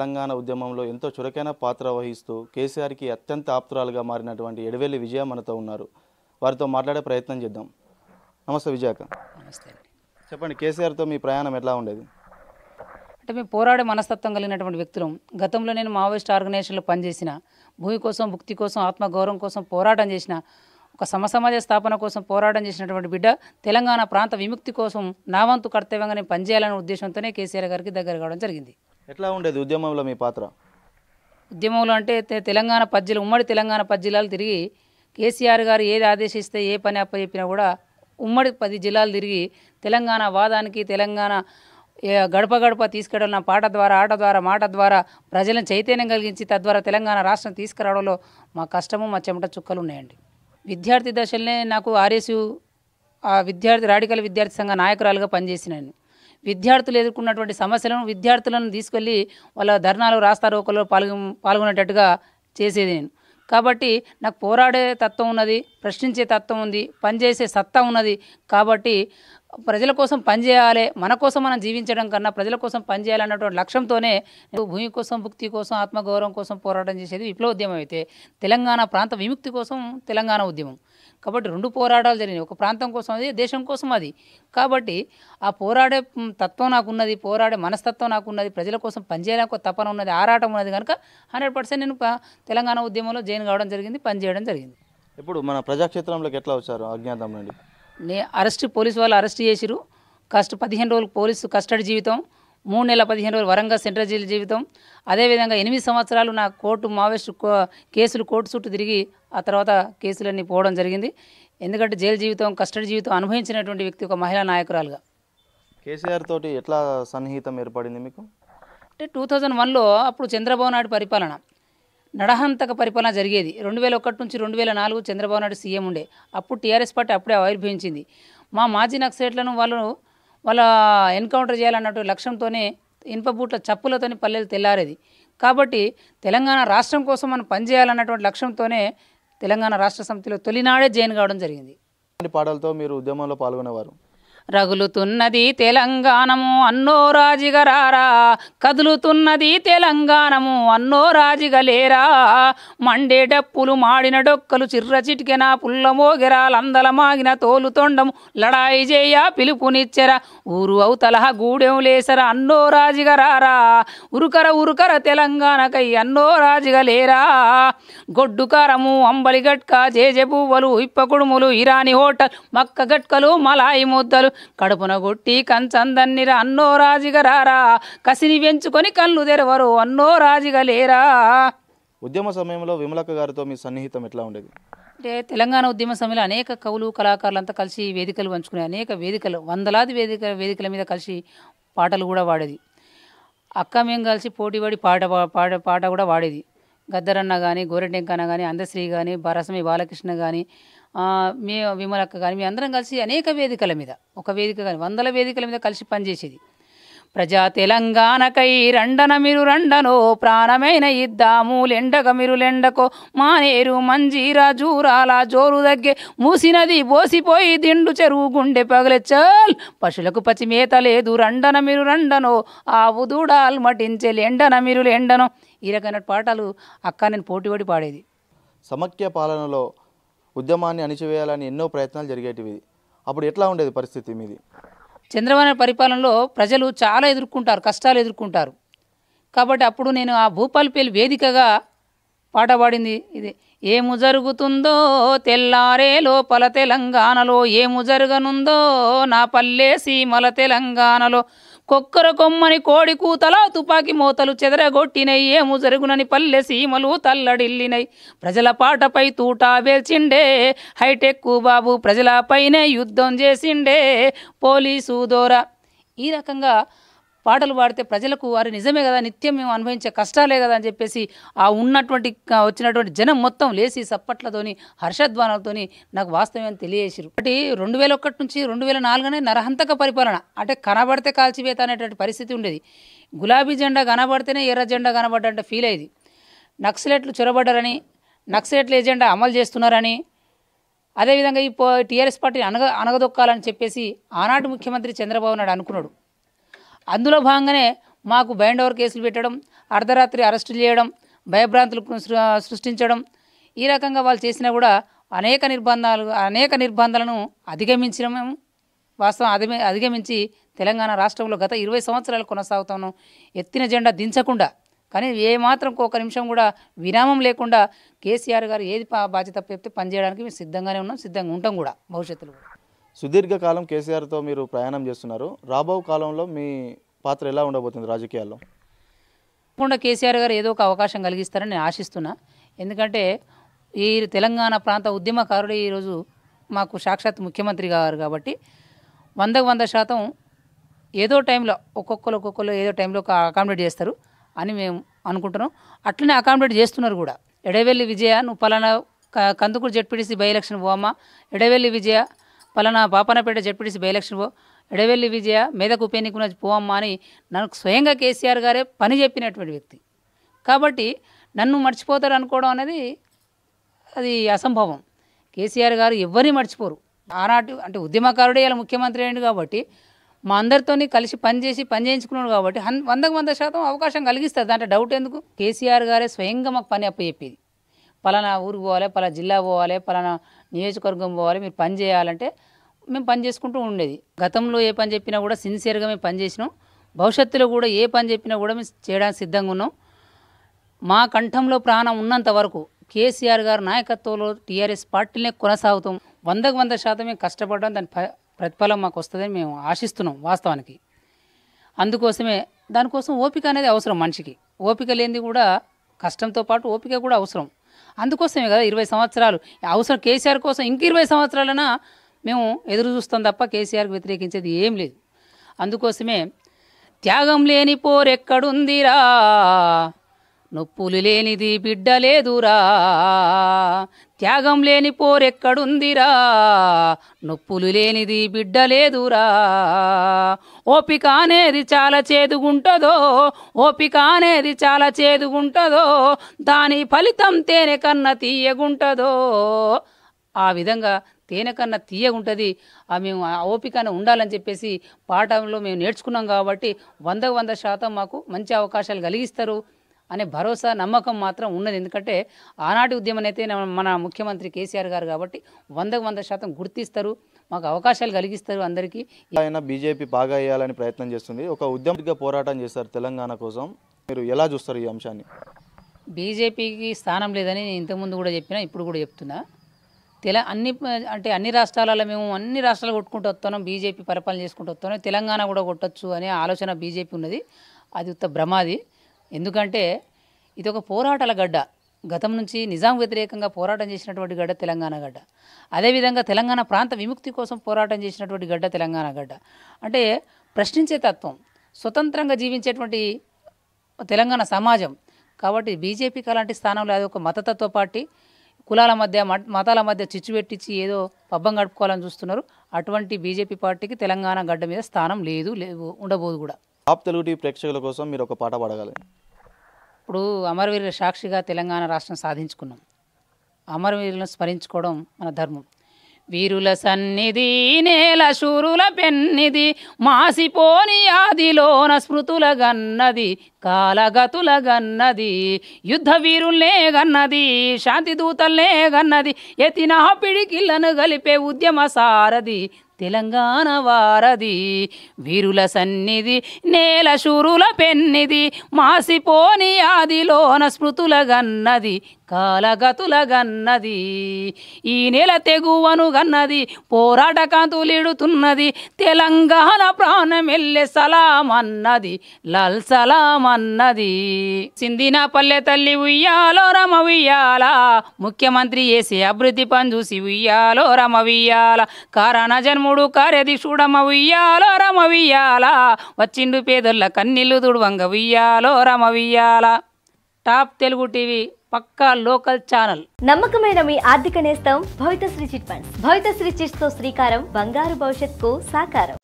తెలంగాణ ఉద్యమంలో ఎంతో చురకైన పాత్ర వహిస్తూ కేసీఆర్కి అత్యంత ఆప్తురాలుగా మారినటువంటి ఎడవెల్లి విజయ మనతో ఉన్నారు వారితో మాట్లాడే ప్రయత్నం చేద్దాం నమస్తే విజయాక నమస్తే చెప్పండి కేసీఆర్తో మీ ప్రయాణం ఎలా ఉండేది అంటే మేము పోరాడే మనస్తత్వం కలిగినటువంటి వ్యక్తులు గతంలో నేను మావోయిస్ట్ ఆర్గనైజేషన్లో పనిచేసిన భూమి కోసం భుక్తి కోసం ఆత్మగౌరవం కోసం పోరాటం చేసిన ఒక సమసమాజ స్థాపన కోసం పోరాటం చేసినటువంటి బిడ్డ తెలంగాణ ప్రాంత విముక్తి కోసం నావంతు కర్తవ్యంగా నేను పనిచేయాలనే ఉద్దేశంతోనే కేసీఆర్ గారికి దగ్గర కావడం జరిగింది ఎట్లా ఉండేది ఉద్యమంలో మీ పాత్ర ఉద్యమంలో అంటే తెలంగాణ పద్జిలు ఉమ్మడి తెలంగాణ పద్జిలాలు తిరిగి కేసీఆర్ గారు ఏది ఆదేశిస్తే ఏ పని అప్ప చెప్పినా కూడా ఉమ్మడి పది జిల్లాలు తిరిగి తెలంగాణ వాదానికి తెలంగాణ గడప గడప తీసుకెళ్ళిన పాట ద్వారా ఆట ద్వారా మాట ద్వారా ప్రజలను చైతన్యం కలిగించి తద్వారా తెలంగాణ రాష్ట్రం తీసుకురావడంలో మా కష్టము మా చెమట చుక్కలు ఉన్నాయండి విద్యార్థి దశలనే నాకు ఆర్ఎస్యు ఆ విద్యార్థి రాడికల్ విద్యార్థి సంఘ నాయకురాలుగా పనిచేసినాను విద్యార్థులు ఎదుర్కొన్నటువంటి సమస్యలను విద్యార్థులను తీసుకెళ్ళి వాళ్ళ ధర్నాలు రాస్తారోకల్లో పాల్గొ పాల్గొనేటట్టుగా చేసేది నేను కాబట్టి నాకు పోరాడే తత్వం ఉన్నది ప్రశ్నించే తత్వం ఉంది పనిచేసే సత్తా ఉన్నది కాబట్టి ప్రజల కోసం పనిచేయాలి మన కోసం మనం జీవించడం కన్నా ప్రజల కోసం పనిచేయాలన్నటువంటి లక్ష్యంతోనే భూమి కోసం భుక్తి కోసం ఆత్మగౌరవం కోసం పోరాటం చేసేది విప్లవ ఉద్యమం అయితే తెలంగాణ ప్రాంత విముక్తి కోసం తెలంగాణ ఉద్యమం కాబట్టి రెండు పోరాటాలు జరిగినాయి ఒక ప్రాంతం కోసం అది దేశం కోసం అది కాబట్టి ఆ పోరాడే తత్వం నాకున్నది పోరాడే మనస్తత్వం నాకున్నది ప్రజల కోసం పనిచేయడానికి తపన ఉన్నది ఆరాటం ఉన్నది కనుక హండ్రెడ్ పర్సెంట్ నేను తెలంగాణ ఉద్యమంలో జైన్ కావడం జరిగింది పనిచేయడం జరిగింది ఇప్పుడు మన ప్రజాక్షేత్రంలోకి ఎట్లా వచ్చారు అజ్ఞాతం నే అరెస్ట్ పోలీసు వాళ్ళు అరెస్ట్ చేసిరు కష్ట పదిహేను రోజులు పోలీసు కస్టడీ జీవితం మూడు నెలల పదిహేను రోజులు వరంగా సెంట్రల్ జైలు జీవితం అదేవిధంగా ఎనిమిది సంవత్సరాలు నా కోర్టు మావేస్ట్ కేసులు కోర్టు చుట్టూ తిరిగి ఆ తర్వాత కేసులన్నీ పోవడం జరిగింది ఎందుకంటే జైలు జీవితం కస్టడీ జీవితం అనుభవించినటువంటి వ్యక్తి ఒక మహిళా నాయకురాలుగా కేసీఆర్ తోటి ఎట్లా సన్నిహితం ఏర్పడింది మీకు అంటే టూ థౌజండ్ వన్లో అప్పుడు చంద్రబాబు నాయుడు పరిపాలన నడహంతక పరిపాలన జరిగేది రెండు వేల ఒకటి నుంచి రెండు వేల నాలుగు చంద్రబాబు నాయుడు సీఎం ఉండే అప్పుడు టీఆర్ఎస్ పార్టీ అప్పుడే ఆవిర్భవించింది మా మాజీ నక్సలేట్లను వాళ్ళు వాళ్ళ ఎన్కౌంటర్ చేయాలన్నట్టు లక్ష్యంతోనే ఇనుప బూట్ల చప్పులతోని పల్లెలు తెల్లారేది కాబట్టి తెలంగాణ రాష్ట్రం కోసం మనం పనిచేయాలన్నటువంటి లక్ష్యంతోనే తెలంగాణ రాష్ట్ర సమితిలో తొలినాడే జైన్ కావడం జరిగింది పాటలతో మీరు ఉద్యమంలో పాల్గొనేవారు రగులుతున్నది తెలంగాణము అన్నో రాజిగరారా కదులుతున్నది తెలంగాణము అన్నో రాజిగలేరా మండే డప్పులు మాడిన డొక్కలు చిర్ర చిటికెన పుల్ల మోగెరాలందల మాగిన తోలు తొండము లడాయి చేయ పిలుపునిచ్చెరా ఊరు అవుతల గూడెం లేసరా అన్నో రాజిగరారా ఉరుకర ఉరుకర తెలంగాణకై అన్నో రాజిగలేరా గొడ్డు కారము అంబలి గట్క జేజె పువ్వలు ఇప్పకుడుములు ఇరాని హోటల్ మక్క గట్కలు మలాయి ముద్దలు కడుపున గుట్టి కంచందన్నిరా అన్నో రాజిగ రారా కసిని పెంచుకొని కళ్ళు తెరవరు అన్నో రాజిగలేరా లేరా ఉద్యమ సమయంలో విమలక్క గారితో మీ సన్నిహితం ఎట్లా ఉండేది అంటే తెలంగాణ ఉద్యమ సమయంలో అనేక కవులు కళాకారులంతా కలిసి వేదికలు పంచుకునే అనేక వేదికలు వందలాది వేదిక వేదికల మీద కలిసి పాటలు కూడా వాడేది అక్క మేము కలిసి పోటీపడి పాట పాట పాట కూడా వాడేది గద్దరన్న కానీ గోరెటెంకన్న కానీ అందశ్రీ కానీ బరసమి బాలకృష్ణ కానీ మీ విమలక్క కానీ మీ అందరం కలిసి అనేక వేదికల మీద ఒక వేదిక కానీ వందల వేదికల మీద కలిసి పనిచేసేది ప్రజా తెలంగాణకై రండన మీరు రండనో ప్రాణమైన ఇద్దాము లెండగ మీరు లెండకో మానేరు మంజీరా జూరాల జోరు దగ్గే మూసినది బోసిపోయి దిండు చెరువు గుండె పగలెచ్చల్ పశులకు పచ్చి మేత లేదు రండన మీరు రండనో ఆవు దూడాల్ మటించే లెండన మీరు లెండనో ఈ రకమైన పాటలు అక్క నేను పోటీపడి పాడేది సమఖ్య పాలనలో ఉద్యమాన్ని అణిచివేయాలని ఎన్నో ప్రయత్నాలు జరిగేటివి అప్పుడు ఎట్లా ఉండేది పరిస్థితి మీది చంద్రబాబు పరిపాలనలో ప్రజలు చాలా ఎదుర్కొంటారు కష్టాలు ఎదుర్కొంటారు కాబట్టి అప్పుడు నేను ఆ భూపాలపల్లి వేదికగా పాట పాడింది ఇది ఏము జరుగుతుందో తెల్లారే లోపల తెలంగాణలో ఏము జరగనుందో నా పల్లె సీమల తెలంగాణలో కొక్కర కొమ్మని కోడి కూతల తుపాకి మోతలు చెదరగొట్టినై ఏము జరుగునని పల్లె సీమలు తల్లడిల్లినై ప్రజల పాటపై తూటా వేల్చిండే హైటెక్ బాబు ప్రజలపైనే యుద్ధం చేసిండే పోలీసు దోర ఈ రకంగా పాటలు పాడితే ప్రజలకు వారి నిజమే కదా నిత్యం మేము అనుభవించే కష్టాలే కదా అని చెప్పేసి ఆ ఉన్నటువంటి వచ్చినటువంటి జనం మొత్తం లేచి సప్పట్లతోని హర్షధ్వానాలతోని నాకు వాస్తవం తెలియజేసారు ఒకటి రెండు వేల ఒకటి నుంచి రెండు వేల నాలుగునే నరహంతక పరిపాలన అంటే కనబడితే కాల్చివేత అనేటువంటి పరిస్థితి ఉండేది గులాబీ జెండా కనబడితేనే ఎర్ర జెండా కనబడ్డంటే ఫీల్ అయ్యేది నక్సలెట్లు చొరబడ్డారని నక్సలెట్ల ఎజెండా అమలు చేస్తున్నారని అదేవిధంగా ఈ టీఆర్ఎస్ పార్టీని అనగ అనగదొక్కాలని చెప్పేసి ఆనాటి ముఖ్యమంత్రి చంద్రబాబు నాయుడు అనుకున్నాడు అందులో భాగంగానే మాకు బైండ్ ఓవర్ కేసులు పెట్టడం అర్ధరాత్రి అరెస్టులు చేయడం భయభ్రాంతులు సృష్టించడం ఈ రకంగా వాళ్ళు చేసినా కూడా అనేక నిర్బంధాలు అనేక నిర్బంధాలను అధిగమించడం వాస్తవం అధిగమి అధిగమించి తెలంగాణ రాష్ట్రంలో గత ఇరవై సంవత్సరాలు కొనసాగుతాను ఎత్తిన జెండా దించకుండా కానీ ఏమాత్రం ఒక నిమిషం కూడా విరామం లేకుండా కేసీఆర్ గారు ఏది బాధ్యత పెడితే పనిచేయడానికి మేము సిద్ధంగానే ఉన్నాం సిద్ధంగా ఉంటాం కూడా భవిష్యత్తులో కూడా సుదీర్ఘకాలం కేసీఆర్తో మీరు ప్రయాణం చేస్తున్నారు రాబో కాలంలో మీ పాత్ర ఎలా ఉండబోతుంది రాజకీయాల్లో తప్పకుండా కేసీఆర్ గారు ఏదో ఒక అవకాశం కలిగిస్తారని నేను ఆశిస్తున్నా ఎందుకంటే ఈ తెలంగాణ ప్రాంత ఉద్యమకారుడే ఈరోజు మాకు సాక్షాత్ ముఖ్యమంత్రి గారు కాబట్టి వందకు వంద శాతం ఏదో టైంలో ఒక్కొక్కరు ఒక్కొక్కరు ఏదో టైంలో అకామిడేట్ చేస్తారు అని మేము అనుకుంటున్నాం అట్లనే అకామిడేట్ చేస్తున్నారు కూడా ఎడవెల్లి విజయ నువ్వు పలానా కందుకూరు జెడ్పీటీసీ బై ఎలక్షన్ పోమా ఎడవెల్లి విజయ పలానా పాపనపేట జడ్పీటీసీ బైఎలక్షన్ పో ఎడవెల్లి విజయ మేదకు ఉప ఎన్నికన పోవమ్మా అని నాకు స్వయంగా కేసీఆర్ గారే పని చెప్పినటువంటి వ్యక్తి కాబట్టి నన్ను మర్చిపోతారు అనుకోవడం అనేది అది అసంభవం కేసీఆర్ గారు ఎవరిని మర్చిపోరు ఆనాటి అంటే ఉద్యమకారుడే ఇలా ముఖ్యమంత్రి అయ్యాడు కాబట్టి మా అందరితోని కలిసి పనిచేసి పని చేయించుకున్నాడు కాబట్టి హన్ వందకు వంద శాతం అవకాశం కలిగిస్తుంది దాంట్లో డౌట్ ఎందుకు కేసీఆర్ గారే స్వయంగా మాకు పని అప్పచెప్పేది పలానా ఊరు పోవాలి పలానా జిల్లా పోవాలి పలానా నియోజకవర్గం పోవాలి మీరు పని చేయాలంటే మేము పని చేసుకుంటూ ఉండేది గతంలో ఏ పని చెప్పినా కూడా సిన్సియర్గా మేము పనిచేసినాం భవిష్యత్తులో కూడా ఏ పని చెప్పినా కూడా మేము చేయడానికి సిద్ధంగా ఉన్నాం మా కంఠంలో ప్రాణం ఉన్నంత వరకు కేసీఆర్ గారు నాయకత్వంలో టీఆర్ఎస్ పార్టీనే కొనసాగుతాం వందకు వంద శాతం మేము కష్టపడడం దాని ప్రతిఫలం మాకు వస్తుందని మేము ఆశిస్తున్నాం వాస్తవానికి అందుకోసమే దానికోసం ఓపిక అనేది అవసరం మనిషికి ఓపిక లేనిది కూడా కష్టంతో పాటు ఓపిక కూడా అవసరం అందుకోసమే కదా ఇరవై సంవత్సరాలు అవసరం కేసీఆర్ కోసం ఇంక ఇరవై సంవత్సరాలైనా మేము ఎదురు చూస్తాం తప్ప కేసీఆర్కి వ్యతిరేకించేది ఏం లేదు అందుకోసమే త్యాగం లేని పోరెక్కడుందిరా నొప్పులు లేనిది బిడ్డ లేదురా త్యాగం లేని పోరెక్కడుందిరా నొప్పులు లేనిది బిడ్డ లేదురా ఓపిక అనేది చాలా చేదుగుంటదో ఓపిక అనేది చాలా చేదుగుంటదో దాని ఫలితం తేనె కన్న తీయగుంటుందో ఆ విధంగా తేనె కన్నా తీయగుంటుంది మేము ఓపికను ఉండాలని చెప్పేసి పాఠంలో మేము నేర్చుకున్నాం కాబట్టి వంద వంద శాతం మాకు మంచి అవకాశాలు కలిగిస్తారు అనే భరోసా నమ్మకం మాత్రం ఉన్నది ఎందుకంటే ఆనాటి ఉద్యమం అయితే మన ముఖ్యమంత్రి కేసీఆర్ గారు కాబట్టి వందకు వంద శాతం గుర్తిస్తారు మాకు అవకాశాలు కలిగిస్తారు అందరికీ ఆయన బీజేపీ బాగా వేయాలని ప్రయత్నం చేస్తుంది ఒక ఉద్యమంగా పోరాటం చేస్తారు తెలంగాణ కోసం మీరు ఎలా చూస్తారు ఈ అంశాన్ని బీజేపీకి స్థానం లేదని నేను ఇంతకుముందు కూడా చెప్పినా ఇప్పుడు కూడా చెప్తున్నా తెల అన్ని అంటే అన్ని రాష్ట్రాలలో మేము అన్ని రాష్ట్రాలు కొట్టుకుంటూ వస్తున్నాం బీజేపీ పరిపాలన చేసుకుంటూ వస్తున్నాం తెలంగాణ కూడా కొట్టచ్చు అనే ఆలోచన బీజేపీ ఉన్నది అది ఉత్త భ్రమాది ఎందుకంటే ఇది ఒక పోరాటాల గడ్డ గతం నుంచి నిజాం వ్యతిరేకంగా పోరాటం చేసినటువంటి గడ్డ తెలంగాణ గడ్డ అదేవిధంగా తెలంగాణ ప్రాంత విముక్తి కోసం పోరాటం చేసినటువంటి గడ్డ తెలంగాణ గడ్డ అంటే ప్రశ్నించే తత్వం స్వతంత్రంగా జీవించేటువంటి తెలంగాణ సమాజం కాబట్టి బీజేపీకి అలాంటి స్థానంలో అది ఒక మతతత్వ పార్టీ కులాల మధ్య మతాల మధ్య చిచ్చు పెట్టించి ఏదో పబ్బం గడుపుకోవాలని చూస్తున్నారు అటువంటి బీజేపీ పార్టీకి తెలంగాణ గడ్డ మీద స్థానం లేదు ఉండబోదు కూడా టాప్ తెలుగు టీవీ ప్రేక్షకుల కోసం మీరు ఒక పాట పాడగలరు ఇప్పుడు అమరవీరుల సాక్షిగా తెలంగాణ రాష్ట్రం సాధించుకున్నాం అమరవీరులను స్మరించుకోవడం మన ధర్మం వీరుల సన్నిధి నేల శూరుల పెన్నిది మాసిపోని ఆదిలోన స్మృతుల గన్నది కాలగతుల గన్నది యుద్ధ వీరుల్నే గన్నది శాంతి దూతల్నే గన్నది ఎతిన పిడికిళ్లను గలిపే ఉద్యమ సారది తెలంగాణ వారది వీరుల సన్నిధి నేల శూరుల పెన్నిది మాసిపోని ఆదిలోన స్మృతుల గన్నది కాలగతుల గన్నది ఈ నెల తెగువను గన్నది పోరాట కాంతులిడుతున్నది తెలంగాణ ప్రాణమెల్లె సలామన్నది లల్ సలామన్నది సింధిన పల్లె తల్లి ఉయ్యాలో రమ ఉయ్యాల ముఖ్యమంత్రి చేసే అభివృద్ధి పని చూసి ఉయ్యాలో రమ ఉయ్యాల కారణ జన్మ రాముడు కారెది చూడమ్మ ఉయ్యాలో వచ్చిండు పేదొల్ల కన్నీళ్ళు తుడువంగ ఉయ్యాలో రమ టాప్ తెలుగు టీవీ పక్కా లోకల్ ఛానల్ నమ్మకమైన మీ ఆర్థిక నేస్తం Bhavithasri chit funds Bhavithasri chits తో శ్రీకారం బంగారు భవిష్యత్ కు సాకారం